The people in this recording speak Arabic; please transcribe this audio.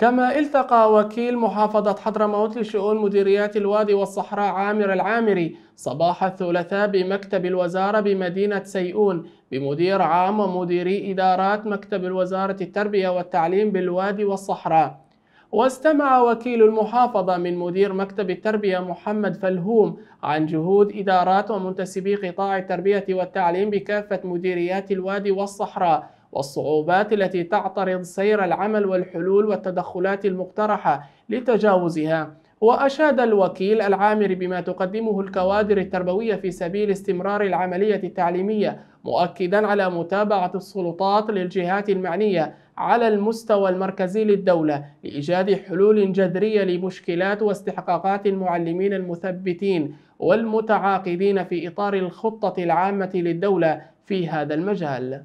كما التقى وكيل محافظة حضرموت لشؤون مديريات الوادي والصحراء عامر العامري صباح الثلاثاء بمكتب الوزارة بمدينة سيئون بمدير عام ومديري إدارات مكتب الوزارة التربية والتعليم بالوادي والصحراء واستمع وكيل المحافظة من مدير مكتب التربية محمد فلهوم عن جهود إدارات ومنتسبي قطاع التربية والتعليم بكافة مديريات الوادي والصحراء والصعوبات التي تعترض سير العمل والحلول والتدخلات المقترحة لتجاوزها وأشاد الوكيل العامر بما تقدمه الكوادر التربوية في سبيل استمرار العملية التعليمية مؤكدا على متابعة السلطات للجهات المعنية على المستوى المركزي للدولة لإيجاد حلول جذرية لمشكلات واستحقاقات المعلمين المثبتين والمتعاقدين في إطار الخطة العامة للدولة في هذا المجال